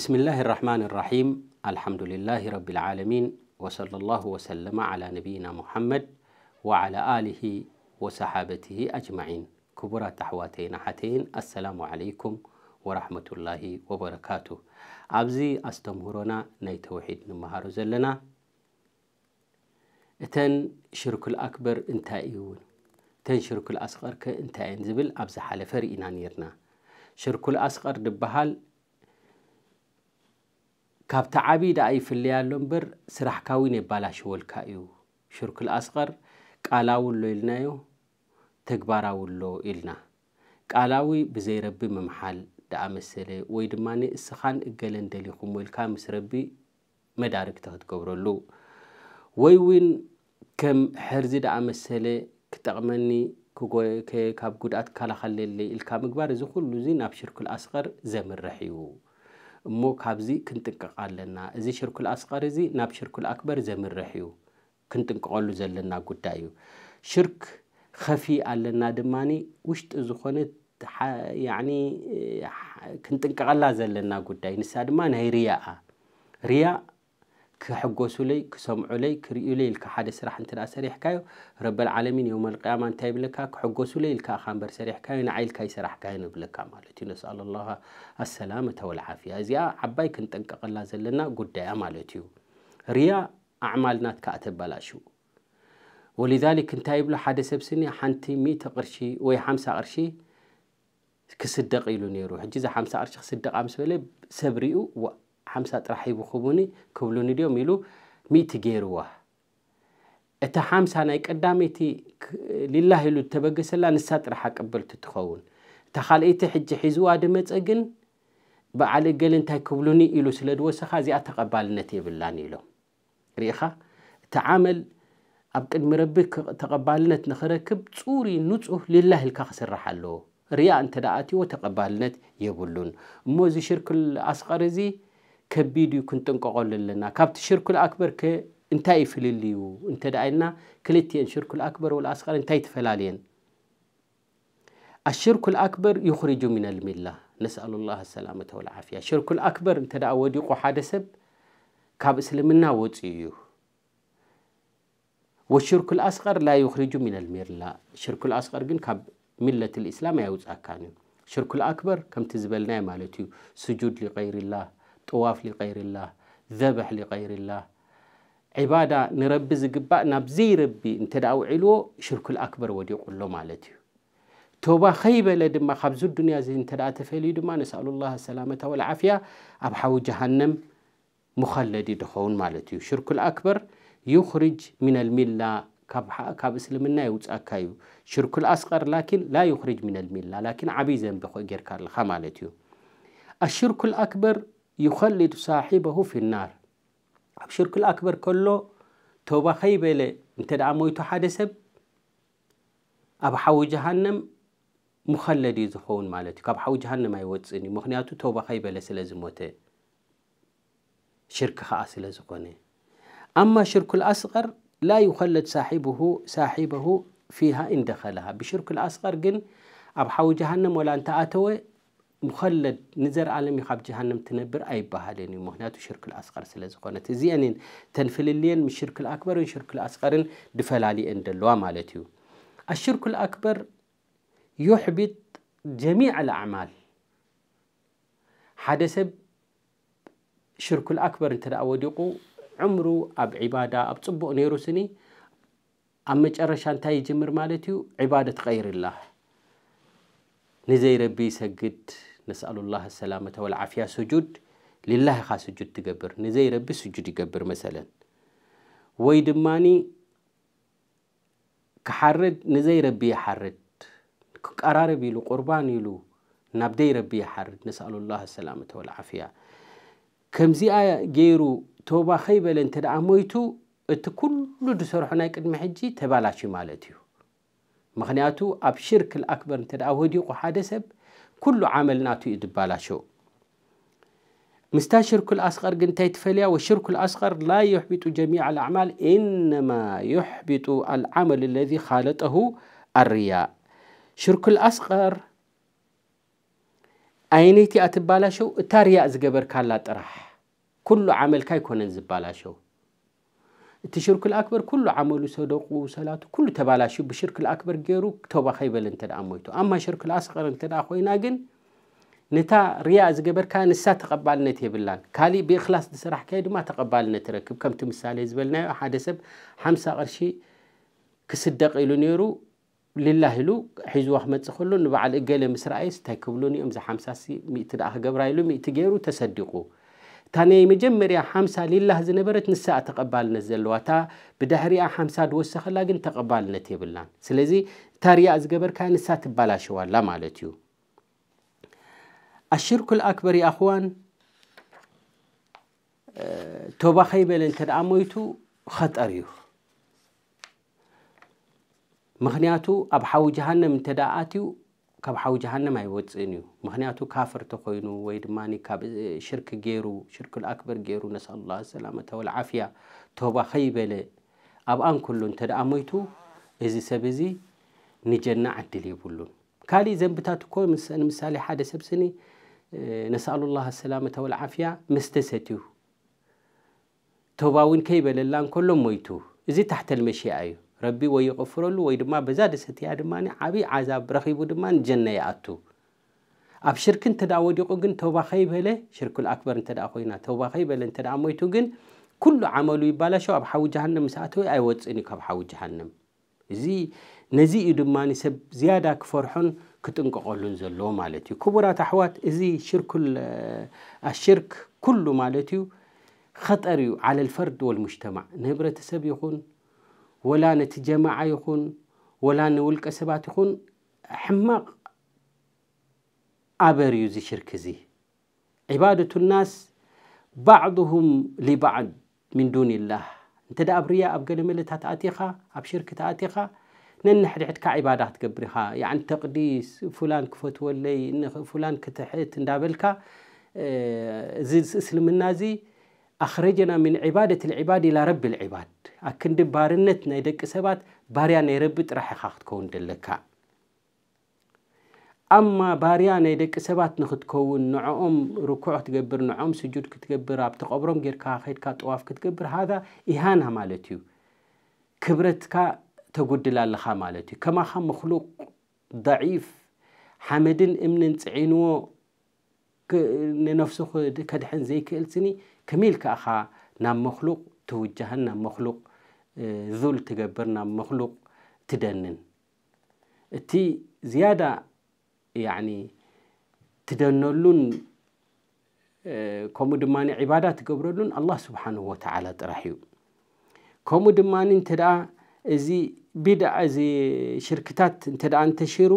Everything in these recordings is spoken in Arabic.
بسم الله الرحمن الرحيم الحمد لله رب العالمين وصلى الله وسلم على نبينا محمد وعلى آله وصحابته أجمعين كبرى تحواتين حتين السلام عليكم ورحمة الله وبركاته أبزي أستمهرنا نيتوحيد نمهار زلنا تن شرك الأكبر انتائيون تن شرك الأصغر كانتائين زبل أبزي حالفر إنا نيرنا شرك الأصغر دبهال ካብቲ ዓብዪ ደኣ ይፍለያሎ እምበር ስራሕካ እውን የባላሽወልካ እዩ ሽርክል ኣስቐር ቃላዊ ኣሎ ኢልናዮ ተግባራዊ ኣሎ ኢልና ቃላዊ ብዘይ ረቢ ምምሓል ደኣ መሰለ ወይ ድማ እስኻን እገለ ደሊኹም ወኢልካ ምስ ረቢ መዳርግቲ ክትገብረሉ ወይ እውን ከም ሕርዚ ደኣ መሰለ ክጠቕመኒ ካብ ጉድኣት ክከላኸለለይ ኢልካ ምግባር እዚ ኩሉ እዚ ናብ ሽርክል ኣስቐር ዘምርሕ እዩ እሞ ካብዚ ክንጥንቀቕ ኣለና እዚ ሽርኩል ኣስቃር እዚ ናብ ሽርኩል ኣክበር ዘምርሕ እዩ ክንጥንቀቐሉ ዘለና ጉዳይ እዩ ሽርክ ከፊ ኣለና ድማኒ ውሽጢ ዝኾነ ክንጥንቀቐላ ዘለና ጉዳይ ንሳ ድማ ናይ ርያኣ ርያ كحجوسولي كسمعولي كريولي كحادث سرح أنت سريح كايو رب العالمين يوم القيامة أنت يبلكا كحجوسولي الكأخان برسرح كايو نعيل كاي سرح كايو نبلكا مالتي نسأل الله السلامة والعافية زيا عباي كنت أنك الله زلنا قد يا مالتيو ريا أعمالنا كأتبلاشو ولذلك أنت يبلو حد سبسني حنتي ميت قرشي وي حمسة قرشي كصدق إلو نيرو حجزة حمسة قرشي صدق أمس بلي سبريو ሓምሳ ጥራሕ ሂቡክቡኒ ክብሉኒ ድዮም ኢሉ ሚእቲ ገይርዋ እታ ሓምሳ ናይ ቀዳመይቲ ሊላህ ኢሉ ተበገሰላ ንሳ ጥራሕ ኣቀበልቲ ትኸውን እታ ካልአይቲ ሕጂ ሒዝዋ ድመፀ ግን በዓል ገለ እንታይ ክብሉኒ ኢሉ ስለ ድወሰኻ እዚኣ ተቐባልነት የብላን ኢሎም ርኢኻ እቲ ዓመል ኣብ ቅድሚ ረቢ ተቐባልነት ንኽረክብ ፅሩይ ንፁህ ልላህ ኢልካ ክስራሕ ኣለዎ ርያ እንተ ደኣ ኣትዎ ተቐባልነት የብሉን እሞ እዚ ሽርክ ኣስቐር እዚ ከቢድ እዩ ክንጥንቀቐሉ لنا كابت ሽርኩል الأكبر ك انتاي ይፍልል እዩ እንተ ደኣ ኢልና ክልቲአን الأكبر ኣክበር ወልኣስኻር እንታይ ትፈላለየን الشرك الأكبر يخرج من الملة نسأل الله السلامة والعافية الشرك الأكبر انت دا وديق حادسب كاب اسلمنا وطيو والشرك الأصغر لا يخرج من الملة الشرك الأصغر جن كاب ملة الإسلام يوزع كانو الشرك الأكبر كم تزبلنا مالتي سجود لغير الله ጥዋፍ لغይርላه ዘበሕ لغይርላه ዒባዳ ንረቢ ዝግባእ ናብዘይ ረቢ እንተ ደኣ ውዒልዎ ሽርክልኣክበር ወዲቑሎ ማለት እዩ ቶባ ከይበለ ድማ ካብዚ ዱንያ እዚ እንተ ደኣ ተፈልዩ ድማ ነስኣሉ ላ ሰላመታ ወልዓፍያ ኣብ ሓዊ ጀሃንም ሙኸለዲ ድኸውን ማለት እዩ ሽርክልኣክበር ዩኽርጅ ምን ልሚላ ካብ እስልምና የውፃእካ እዩ ሽርኩልኣስቀር ላኪን ላ ዩኽርጅ ምን ልሚላ ላኪን ዓብይ ዘንቢ ጌርካ ኣለኻ ማለት እዩ ኣሽርኩልኣክበር يخلد صاحبه في النار الشرك الأكبر كله توبة خيبة انت دعموي تحادثب أبحو جهنم مخلد يزخون مالتك أبحو جهنم يوتسني مخنياتو توبة خيبة سلزموت شرك خاص لزقوني أما شرك الأصغر لا يخلد صاحبه صاحبه فيها إن دخلها بشرك الأصغر جن أبحو جهنم ولا أنت أتوي مخلد نزر عالمي خاب جهنم تنبر أي بهالين مهنات شرك الأصغر سلزقونة زيانين تنفللين من الشرك الأكبر وشرك الأصغر دفلالي عند اللوا مالتيو الشرك الأكبر يحبط جميع الأعمال حدث ሰብ الأكبر انت እንተ عمرو أب عبادة ኣብ ዒባዳ ኣብ ፅቡቕ ነይሩ ስኒ ኣብ መጨረሻ እንታይ ይጅምር ማለት እዩ ዒባዳ ተቐይርላ نسأل الله السلامة والعافية سجود لله خا سجود تقبر نزي ربي سجود يقبر مثلا ويدماني كحرد نزي ربي يحرد كقرار يلو قربان يلو نابدي ربي يحرد نسأل الله السلامة والعافية كم زي آية جيرو توبا خيبة لن تدعى مويتو اتكل دسرحنا يقدم حجي تبالاشي مالتيو مخنياتو أبشرك الأكبر تدعى وديقو حادسب كل عملنا تيد እዩ ድባላሸው مستا شرك الأصغر قنت يتفليا والشرك الأصغر لا يحبط جميع الأعمال إنما يحبط العمل الذي خالطه الرياء شرك الأصغر أينيتي أتبالاشو شو تاريا زقبر كالا ترح كل عمل كايكون زبالاشو شو تشرك الأكبر كله عمله صدقه كل تبالا شو بشرك الأكبر جرو توبة خيبل أنت أمويتو أما شرك الأصغر أنت أخوي جن نتا رياز جبر كان نسا تقبلنا تيبلان كالي بإخلاص تسرح كيد ما تقبل تركب كم تمثال يزبلنا أحد سب حمسة قرشي كصدق إلو نيرو لله لو حزو أحمد سخلو نبع الإقالة مسرائيس تاكبلوني أمز حمسة سي ميت الأخ إلو ميت جيرو تصدقوا እታ ናይ መጀመርያ ሓምሳ ሌላህ ዝነበረት ንሳእ ተቐባልነት ዘለዋ እታ ብድሕሪኣ ሓምሳ ድወሰኸላ ግን ተቐባልነት የብላን ስለዚ እታ ርያ ዝገበርካ ንሳ ትባላሸዋላ ማለት እዩ ኣሽርኩ ልኣክበር ኣኽዋን ቶባ ኸይበለ እንተ ደኣ ሞይቱ ኸጠር እዩ ምክንያቱ ኣብ ሓዊ ጀሃንም እንተ ደኣ ኣትዩ ካብ ሓዊ ጀሃንም ኣይወፅእን እዩ ምክንያቱ ካፍር ተኮይኑ ወይ ድማ ካብ ሽርክ ገይሩ ሽርክ ልኣክበር ገይሩ ነስኣሉ ላ ሰላመተ ወልዓፍያ ቶባ ከይበለ ኣብኣን ከሎ እንተ ደኣ ሞይቱ እዚ ሰብ እዚ ንጀና ዓድል የብሉን ካልእ ዘንብታት እኮ ንምሳሌ ሓደ ሰብ ስኒ ነስኣሉ ላ ሰላመተ ወልዓፍያ መስተሰትዩ ቶባ እውን ከይበለላ እንከሎ ሞይቱ እዚ ታሕተል መሽኣ እዩ ረቢ ወይ ይغፍረሉ ወይ ድማ በዛ ደሰትያ ድማ ዓብይ ዓዛብ ረኺቡ ድማ ጀና ይኣቱ ኣብ ሽርክ እንተዳ ወዲቑ ግን ተውባ ኸይበለ ሽርክል ኣክበር እንተዳ ኮይና ተውባ ኸይበለ እንተዳ ሞይቱ ግን ኩሉ ዓመሉ ይባላሸው ኣብ ሓዊ ጀሃንም ምስኣተወ ኣይወፅእን እዩ ካብ ሓዊ ጀሃንም እዚ ነዚ እዩ ድማ ሰብ ዝያዳ ክፈርሖን ክጥንቀቐሉን ዘለዎ ማለት እዩ ክቡራት ኣሕዋት እዚ ሽርኩል ኣሽርክ ኩሉ ማለት እዩ خطر على الفرد والمجتمع نبرة سبيخون ولا نتجمع جماعة يخون ولا نولك سبات يخون حماق عبر يوزي شركزي عبادة الناس بعضهم لبعض من دون الله انت دا أبرياء أبقال ملتها تأتيخا أبشرك تأتيخا ننحد عدك عبادات قبرها يعني تقديس فلان كفوت ولي فلان كتحيت ندابلك اه زي اسلم النازي أخرجنا من عبادة العباد إلى رب العباد أكن بارنت نيدك سبات باريا نيربت راح خاخت كون دلكا أما باريا نيدك سبات نخت كون نعوم ركوع تقبر نعوم سجود كتقبر أب تقبرم غير كاخيد كاتواف كتقبر هذا إهانة مالتيو كبرتك تقدل لها مالتيو كما خم مخلوق ضعيف حمدن امنن تعينو ንነፍሱ ከድሕን ዘይክእል ስኒ ከመይ ልከኣኻ ናብ መክሉቕ ትውጃህን ናብ መክሉቕ ዙል ትገብር ናብ መክሉቕ ትደንን እቲ ዝያዳ ትደነሉን ከምኡ ድማ ዕባዳ ትገብረሉን ኣላ ስብሓን ወተዓላ ጥራሕ እዩ ከምኡ ድማኒ እንተ ደኣ እዚ ቢድ እዚ ሽርክታት እንተ ደኣ እንተሽሩ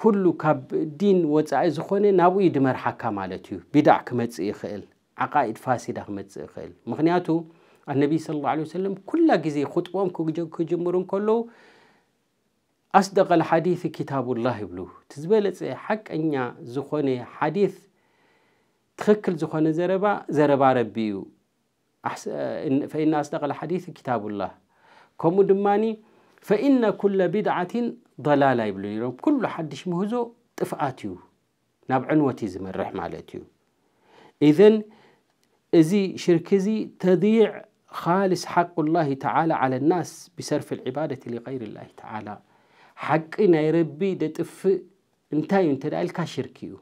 ኩሉ ካብ ዲን ወፃኢ ዝኾነ ናብኡ ድመርሓካ ማለት እዩ ቢዳዕ ክመፅእ ይኽእል ዓቃኢድ ፋሲዳ ክመፅእ ይኽእል ምክንያቱ ኣነቢይ ስለ ላ ሰለም ኩላ ግዜ ክጥቦም ክጅምሩ እንከለዉ ኣስደቀ ልሓዲث ኪታብላህ ይብሉ እቲ ዝበለፀ ሓቀኛ ዝኾነ ሓዲث ትክክል ዝኾነ ዘረባ ዘረባ ረቢ እዩ ፈኢና ኣስደቀ ልሓዲث ኪታብላህ ከምኡ ድማኒ ፈኢነ ኩለ ቢድዓትን ضلالة يبلو ነይሮም كل حدش مهزو ጥፍኣት ناب عنواتي زمن رحمة لاتيو إذن እዩ شركزي تضيع خالص حق الله تعالى على الناس بصرف العبادة لغير الله تعالى حق إنا يربي دطف انتاي انتا دالكا شركيو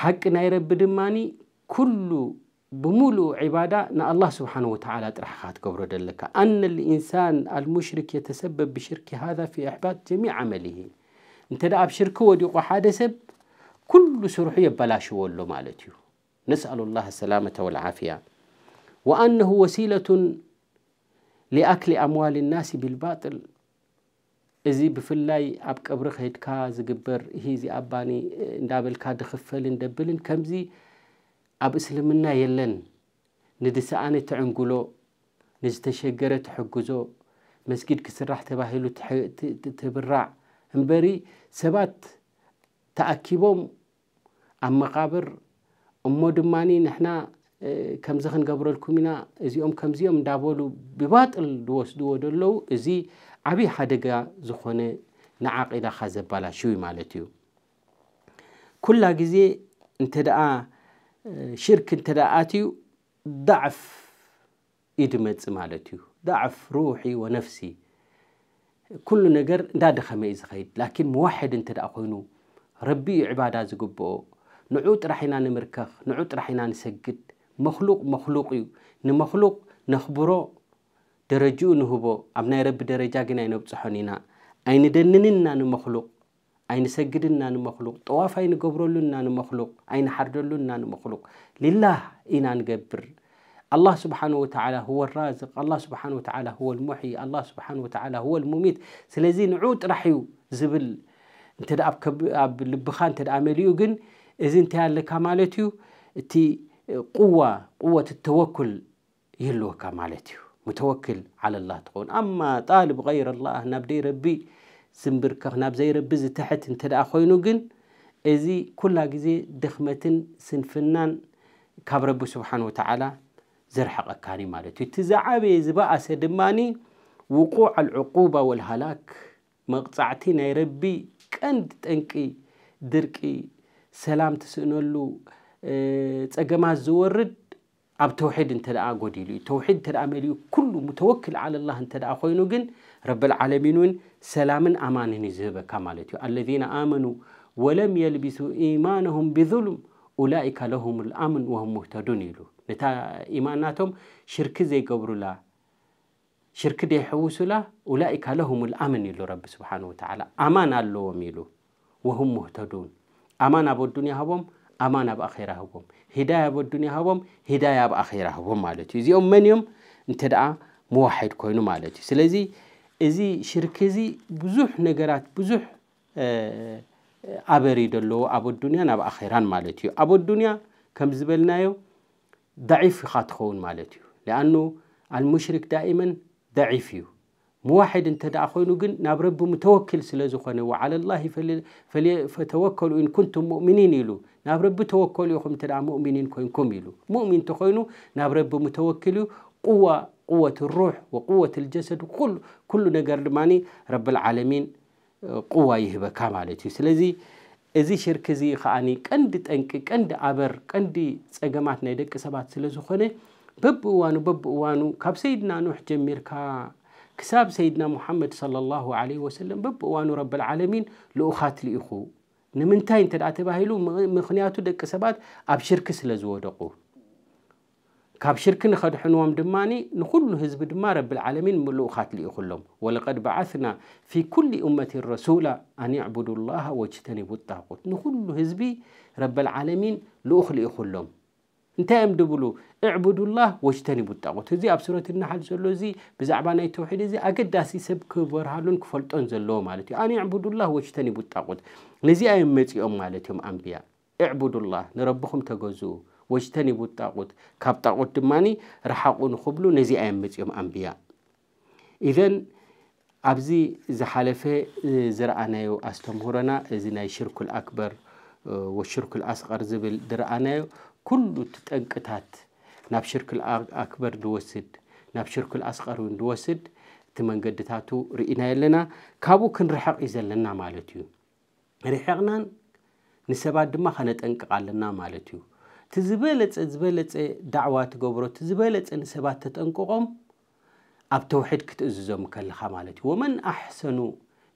حق إنا يربي دماني كل بمولو عبادة نا الله سبحانه وتعالى ترحخات قبر دلك أن الإنسان المشرك يتسبب بشرك هذا في إحباط جميع عمله انت دا بشرك وديق حادسب كل سرحية بلاش ولو مالتيو نسأل الله السلامة والعافية وأنه وسيلة لأكل أموال الناس بالباطل እዚ ብፍላይ ኣብ ቀብሪ ከይድካ قبر ይሄ እዚ ندابل كاد خفل ندبل كمزي ኣብ እስልምና የለን ንድስኣነ ትዕንጉሎ ንዝተሸገረ ትሕግዞ መስጊድ ክስራሕ ተባሂሉ ትብራዕ እምበሪ ሰባት ተኣኪቦም ኣብ መቓብር እሞ ድማኒ ንሕና ከምዚ ክንገብረልኩም ኢና እዚኦም ከምዚኦም እንዳበሉ ብባጥል ዝወስድዎ ደለዉ እዚ ዓብዪ ሓደጋ ዝኾነ ንዓቂዳኻ ዘባላሽው ማለት እዩ ኩላ ግዜ እንተ ደኣ ሽርክ እንተ ደኣ ኣትዩ ዳዕፍ እዩ ድመፅእ ማለት እዩ ዳዕፍ ሩሒ ወነፍሲ ኩሉ ነገር እንዳደኸመ እዩ ዝኸይድ ላኪን መዋሕድ እንተ ደኣ ኮይኑ ረቢ እዩ ዕባዳ ዝግብኦ ንዑ ጥራሕ ኢና ንምርከኽ ንዑ ጥራሕ ኢና ንሰግድ መክሉቕ መክሉቕ እዩ ንመክሉቕ ነኽብሮ ደረጅኡ ንህቦ ኣብ ናይ ረቢ ደረጃ ግን ኣይነብፅሖን ኢና ኣይንደንንና ንመክሉቕ أين سجدنا مخلوق طواف أين قبرلنا مخلوق أين حردلنا مخلوق لله إنا نقبر الله سبحانه وتعالى هو الرازق الله سبحانه وتعالى هو المحي الله سبحانه وتعالى هو المميت سلازي نعود رحيو زبل انت دا اب لبخان تدا أمليو مليو جن اذا انت لك تي قوة قوة التوكل يلوك مالتيو متوكل على الله تقول أما طالب غير الله نبدي ربي ዝምብርከኽ ናብ ዘይረቢ ዝተሕት እንተ ደኣ ኮይኑ ግን እዚ ኩላ ግዜ ድኽመትን ስንፍናን ካብ ረቢ ስብሓን ወተዓላ ዘርሐቐካኒ ማለት እዩ እቲ ዝዓበየ ዝበኣሰ ድማኒ ውቁዕ አልዕቁባ ወልሃላክ መቕፃዕቲ ናይ ረቢ ቀንዲ ጠንቂ ድርቂ ሰላም ትስእነሉ ፀገማት ዝወርድ ኣብ ተውሒድ እንተ ደኣ ጎዲሉ እዩ ተውሒድ እንተ ደኣ መሊኡ ኩሉ ሙተወክል ዓለ ላህ እንተ ደኣ ኮይኑ ግን ረብልዓለሚን እውን ሰላምን ኣማንን እዩ ዝህበካ ማለት እዩ ኣለዚነ ኣመኑ ወለም የልቢሱ ኢማንሁም ብظሉም ኡላይካ ለሁም ልኣምን ወሁም ሙህተዱን ኢሉ ነታ ኢማንናቶም ሽርክ ዘይገብሩላ ሽርክ ደይሕውሱላ ኡላይካ ለሁም ልኣምን ኢሉ ረቢ ስብሓን ወተዓላ ኣማን ኣለዎም ኢሉ ወሁም ሙህተዱን ኣማን ኣብ ኣዱንያ ሃቦም ኣማን ኣብ ኣራ ሃቦም ሂዳያ ብኣዱንያ ሃቦም ሂዳያ ኣራ ሃቦም ማለት እዩ እዚኦም መን እዮም እንተ ደኣ መዋሒድ ኮይኑ ማለት እዩ ስለዚ እዚ ሽርክ እዚ ብዙሕ ነገራት ብዙሕ ኣበሪ ኣለዎ ኣብ ኣዱንያን ኣብ ኣራን ማለት እዩ ኣብ ኣዱንያ ከም ዝበልናዮ ضዒፍ ኢካ ትኸውን ማለት እዩ ሊኣኑ ኣልሙሽሪክ ዳኢመን ضዒፍ እዩ ሙዋሕድ እንተ ደኣ ኮይኑ ግን ናብ ረቢ ሙተወኪል ስለ ዝኾነ ዓላ ላ ፈተወከሉ ኩንቱም ሙእምኒን ኢሉ ናብ ረቢ ተወከሉ ኢኹም እተ ሙእምኒን ኮይንኩም ኢሉ ሙእሚን እንተኮይኑ ናብ ረቢ ሙተወኪል ዩ ቁዋ ቁወት ሩሕ ወቁወት ልጀሰድ ኩሉ ነገር ድማ ረብልዓለሚን ቁዋ ይህበካ ማለት እዩ ስለዚ እዚ ሽርክ እዚ ከዓኒ ቀንዲ ጠንቂ ቀንዲ ኣበር ቀንዲ ፀገማት ናይ ደቂ ሰባት ስለ ዝኾነ በብእዋኑ በብእዋኑ ካብ ሰይድና ኑሕ ጀሚርካ كساب سيدنا محمد صلى الله عليه وسلم بب وانو رب العالمين لأخات لإخو نمنتاي انت تباهيلو مخنياتو دك سبات أبشرك سلزو دقو كابشرك نخد حنوام دماني نخلو هزب دما رب العالمين من لأخات لإخو ولقد بعثنا في كل أمة الرسولة أن يعبدوا الله واجتنبوا الطاقوت نخلو هزبي رب العالمين لأخ لإخو እንታይ እዮም ድብሉ እዕቡዱላህ ወጅተኒቡ ጣዖት እዚ ኣብ ሱረት ናሓል ዘሎ እዚ ብዛዕባ ናይ ተውሒድ እዚ ኣገዳሲ ሰብ ክበርሃሉን ክፈልጦን ዘለዎ ማለት እዩ ኣነ ዕቡዱላህ ወጅተኒቡ ጣዖት ነዚ እዮም መፂኦም ማለት እዮም ኣንብያ እዕቡዱላህ ንረብኹም ተገዝኡ ወጅተኒቡ ጣዖት ካብ ጣዖት ድማኒ ረሓቑ ንኽብሉ ነዚ እዮም መፂኦም ኣንብያ ኢዘን ኣብዚ ዝሓለፈ ዝረኣናዮ ኣስተምህሮና እዚ ናይ ሽርኩ ልኣክበር ወሽርኩ ልኣስቀር ዝብል ዝረኣናዮ ኩሉ ትጠንቅታት ናብ ሽርክል ኣክበር ንወስድ ናብ ሽርክል ኣስቀሪ ንወስድ እቲ መንገድታቱ ርኢና የለና ካብኡ ክንርሕቕ እዩ ዘለና ማለት እዩ ርሕቕናን ንሰባት ድማ ከነጠንቅቕ ኣለና ማለት እዩ እቲ ዝበለፀ ዝበለፀ ዳዕዋ ትገብሮ እቲ ዝበለፀ ንሰባት ተጠንቅቖም ኣብ ተውሒድ ክትእዝዞም ከለኻ ማለት እዩ ወመን ኣሕሰኑ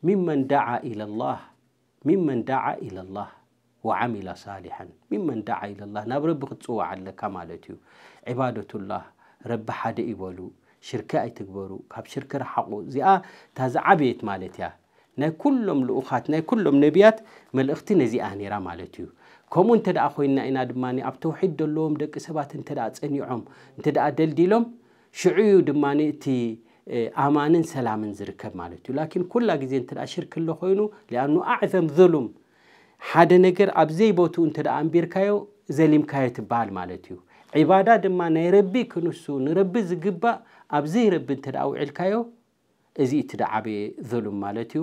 ምመን ዳዓ ኢለላህ ምመን ዳዓ ኢለላህ وعمل صالحا ممن دعا إلى الله ناب رب على كمالته عبادة الله رب حد يبلو شركة يتكبروا كاب شركة رحقوا زيا تاز عبيت مالتيا ناي كلهم لأخات ناي كلهم نبيات من الاختي نزيا نيرا مالته كم انت دعا خوينا إنا دماني أب توحيد دلهم دك سبات انت دعا تسنيعهم انت دعا دلديلهم شعيو دماني تي آمانا سلاما زركب مالته لكن كل جزء انت دعا شركة اللي خوينو لأنه أعظم ظلم ሓደ ነገር ኣብዘይ ዘይቦትኡ እንተ ደኣ ኣንቢርካዮ ዘሊምካዮ ትበሃል ማለት እዩ ዒባዳ ድማ ናይ ረቢ ክንሱ ንረቢ ዝግባእ ኣብዘይ ረቢ እንተ ደኣ ውዒልካዮ እዚ እቲ ደ ዓበየ ዘሉም ማለት እዩ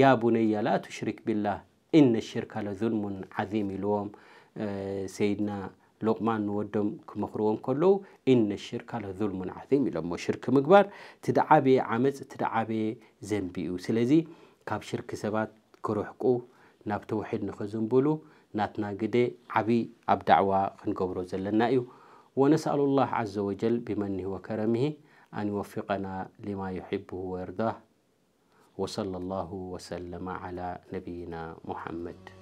ያ ቡነያ ላ ትሽሪክ ብላህ እነ ሽርካ ለዙልሙን ዓዚም ኢልዎም ሰይድና ሎቕማን ንወዶም ክመኽርዎም ከለዉ እነ ሽርካ ለዙልሙን ዓዚም ሞ ሽርክ ምግባር እቲ ዓበየ ዓመፅ እቲ ደ ዓበየ ዘንቢ እዩ ስለዚ ካብ ሽርክ ሰባት ክርሕቁ ناب توحيد نخزن بلو ناتنا قدي عبي أبدعوا خنقبرو زلنا إيو ونسأل الله عز وجل بمنه وكرمه أن يوفقنا لما يحبه ويرضاه وصلى الله وسلم على نبينا محمد